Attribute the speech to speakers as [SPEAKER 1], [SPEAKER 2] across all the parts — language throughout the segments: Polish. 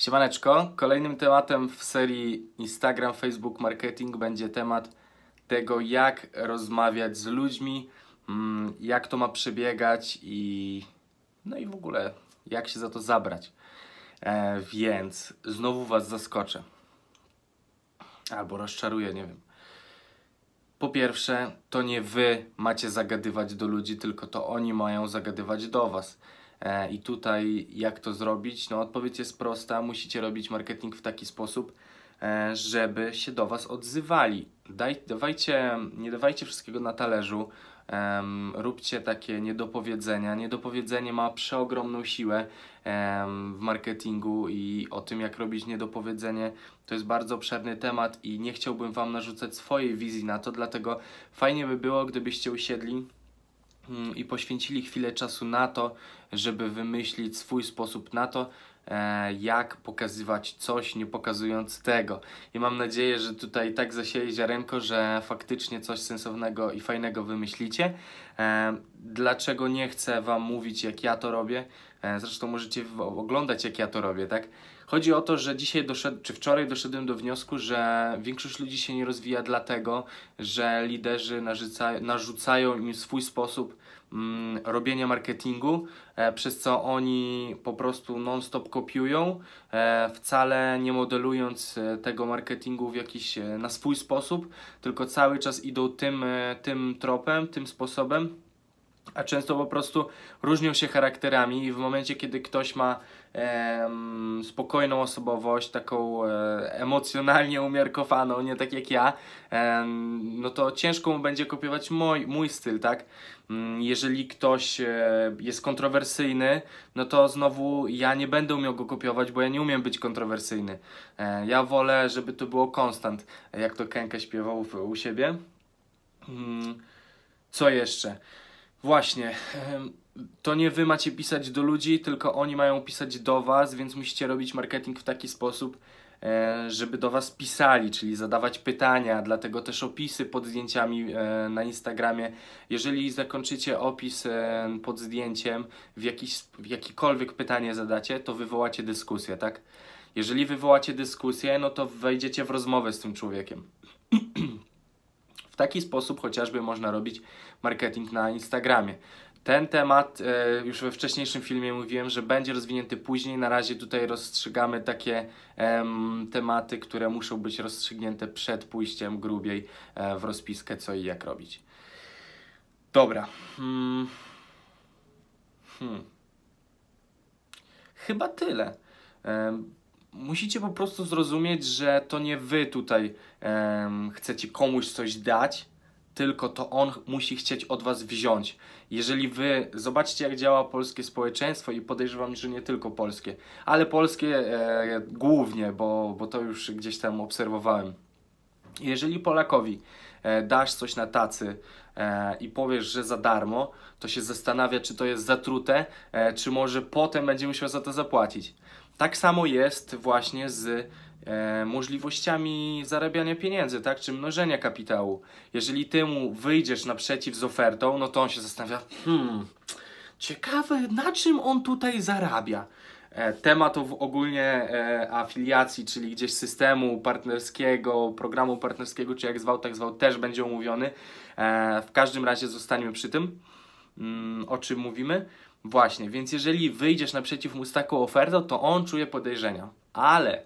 [SPEAKER 1] Siemaneczko, kolejnym tematem w serii Instagram, Facebook Marketing będzie temat tego, jak rozmawiać z ludźmi, mm, jak to ma przebiegać i no i w ogóle jak się za to zabrać. E, więc znowu Was zaskoczę. Albo rozczaruję, nie wiem. Po pierwsze, to nie Wy macie zagadywać do ludzi, tylko to oni mają zagadywać do Was. E, I tutaj jak to zrobić? No odpowiedź jest prosta, musicie robić marketing w taki sposób, e, żeby się do Was odzywali. Daj, dawajcie, nie dawajcie wszystkiego na talerzu, um, róbcie takie niedopowiedzenia. Niedopowiedzenie ma przeogromną siłę um, w marketingu i o tym, jak robić niedopowiedzenie, to jest bardzo obszerny temat i nie chciałbym Wam narzucać swojej wizji na to, dlatego fajnie by było, gdybyście usiedli Hmm, i poświęcili chwilę czasu na to, żeby wymyślić swój sposób na to, e, jak pokazywać coś, nie pokazując tego. I mam nadzieję, że tutaj tak zasieje ziarenko, że faktycznie coś sensownego i fajnego wymyślicie. E, dlaczego nie chcę Wam mówić, jak ja to robię? E, zresztą możecie oglądać, jak ja to robię, tak? Chodzi o to, że dzisiaj doszedłem, czy wczoraj doszedłem do wniosku, że większość ludzi się nie rozwija dlatego, że liderzy narzucają im swój sposób mm, robienia marketingu, e, przez co oni po prostu non-stop kopiują, e, wcale nie modelując e, tego marketingu w jakiś e, na swój sposób, tylko cały czas idą tym, tym tropem, tym sposobem a często po prostu różnią się charakterami i w momencie, kiedy ktoś ma e, spokojną osobowość, taką e, emocjonalnie umiarkowaną, nie tak jak ja, e, no to ciężko mu będzie kopiować mój, mój styl, tak? Mm, jeżeli ktoś e, jest kontrowersyjny, no to znowu ja nie będę umiał go kopiować, bo ja nie umiem być kontrowersyjny. E, ja wolę, żeby to było konstant, jak to Kenka śpiewał u siebie. Mm, co jeszcze? Właśnie. To nie wy macie pisać do ludzi, tylko oni mają pisać do was, więc musicie robić marketing w taki sposób, e, żeby do Was pisali, czyli zadawać pytania, dlatego też opisy pod zdjęciami e, na Instagramie. Jeżeli zakończycie opis e, pod zdjęciem, w jakiś, jakikolwiek pytanie zadacie, to wywołacie dyskusję, tak? Jeżeli wywołacie dyskusję, no to wejdziecie w rozmowę z tym człowiekiem. taki sposób chociażby można robić marketing na Instagramie. Ten temat e, już we wcześniejszym filmie mówiłem, że będzie rozwinięty później. Na razie tutaj rozstrzygamy takie tematy, które muszą być rozstrzygnięte przed pójściem grubiej e, w rozpiskę, co i jak robić. Dobra. Hmm. Hmm. Chyba tyle musicie po prostu zrozumieć, że to nie wy tutaj um, chcecie komuś coś dać, tylko to on musi chcieć od was wziąć. Jeżeli wy zobaczcie, jak działa polskie społeczeństwo, i podejrzewam, że nie tylko polskie, ale polskie e, głównie, bo, bo to już gdzieś tam obserwowałem. Jeżeli Polakowi e, dasz coś na tacy e, i powiesz, że za darmo, to się zastanawia, czy to jest zatrute, e, czy może potem będzie musiał za to zapłacić. Tak samo jest właśnie z e, możliwościami zarabiania pieniędzy, tak, czy mnożenia kapitału. Jeżeli temu wyjdziesz naprzeciw z ofertą, no to on się zastanawia, hmm, ciekawe na czym on tutaj zarabia. E, tematów ogólnie e, afiliacji, czyli gdzieś systemu partnerskiego, programu partnerskiego, czy jak zwał, tak zwał, też będzie omówiony. E, w każdym razie zostaniemy przy tym, mm, o czym mówimy. Właśnie, więc jeżeli wyjdziesz naprzeciw mu z taką ofertą, to on czuje podejrzenia. Ale,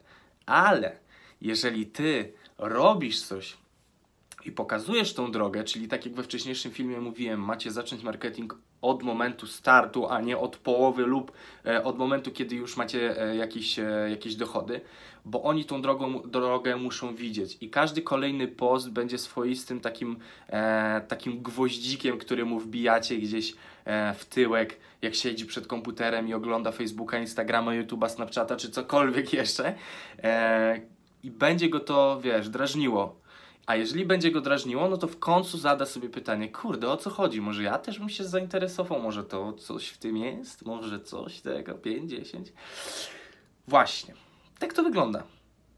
[SPEAKER 1] ale, jeżeli ty robisz coś, i pokazujesz tą drogę, czyli tak jak we wcześniejszym filmie mówiłem, macie zacząć marketing od momentu startu, a nie od połowy lub e, od momentu, kiedy już macie e, jakieś, e, jakieś dochody, bo oni tą drogą, drogę muszą widzieć i każdy kolejny post będzie swoistym takim, takim gwoździkiem, który mu wbijacie gdzieś w tyłek, jak siedzi przed komputerem i ogląda Facebooka, Instagrama, YouTube'a, Snapchata czy cokolwiek jeszcze i będzie go to, wiesz, drażniło a jeżeli będzie go drażniło, no to w końcu zada sobie pytanie, kurde, o co chodzi? Może ja też bym się zainteresował, może to coś w tym jest, może coś tego, 5, 10. Właśnie. Tak to wygląda.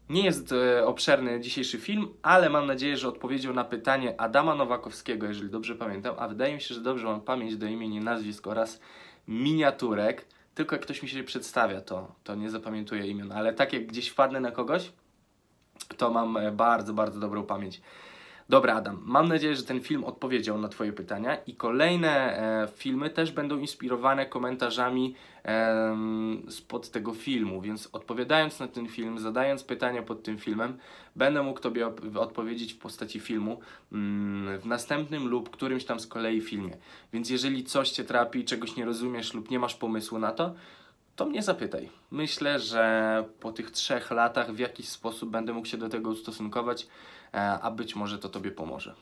[SPEAKER 1] Nie jest e, obszerny dzisiejszy film, ale mam nadzieję, że odpowiedział na pytanie Adama Nowakowskiego, jeżeli dobrze pamiętam, a wydaje mi się, że dobrze mam pamięć do imienia, nazwisk oraz miniaturek. Tylko jak ktoś mi się przedstawia, to, to nie zapamiętuję imion, ale tak jak gdzieś wpadnę na kogoś, to mam e, bardzo, bardzo dobrą pamięć. Dobra, Adam, mam nadzieję, że ten film odpowiedział na Twoje pytania i kolejne e, filmy też będą inspirowane komentarzami e, spod tego filmu, więc odpowiadając na ten film, zadając pytania pod tym filmem, będę mógł Tobie odpowiedzieć w postaci filmu mm, w następnym lub którymś tam z kolei filmie. Więc jeżeli coś Cię trapi, czegoś nie rozumiesz lub nie masz pomysłu na to, to mnie zapytaj. Myślę, że po tych trzech latach w jakiś sposób będę mógł się do tego ustosunkować, e, a być może to Tobie pomoże.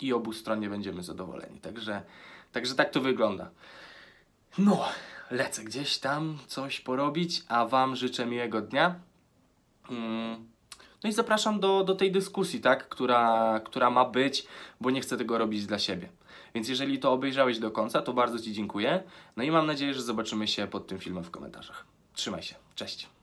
[SPEAKER 1] I obu stronie będziemy zadowoleni. Także, także tak to wygląda. No, lecę gdzieś tam coś porobić, a Wam życzę miłego dnia. Mm no i zapraszam do, do tej dyskusji, tak, która, która ma być, bo nie chcę tego robić dla siebie. Więc jeżeli to obejrzałeś do końca, to bardzo Ci dziękuję. No i mam nadzieję, że zobaczymy się pod tym filmem w komentarzach. Trzymaj się. Cześć.